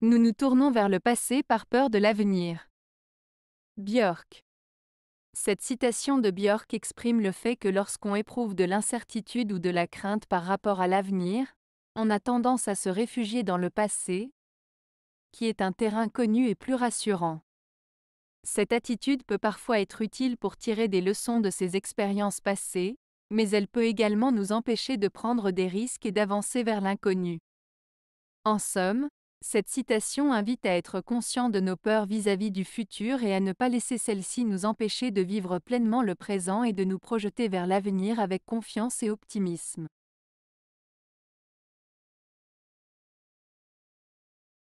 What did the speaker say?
Nous nous tournons vers le passé par peur de l'avenir. Björk. Cette citation de Björk exprime le fait que lorsqu'on éprouve de l'incertitude ou de la crainte par rapport à l'avenir, on a tendance à se réfugier dans le passé, qui est un terrain connu et plus rassurant. Cette attitude peut parfois être utile pour tirer des leçons de ses expériences passées, mais elle peut également nous empêcher de prendre des risques et d'avancer vers l'inconnu. En somme, cette citation invite à être conscient de nos peurs vis-à-vis du futur et à ne pas laisser celles-ci nous empêcher de vivre pleinement le présent et de nous projeter vers l'avenir avec confiance et optimisme.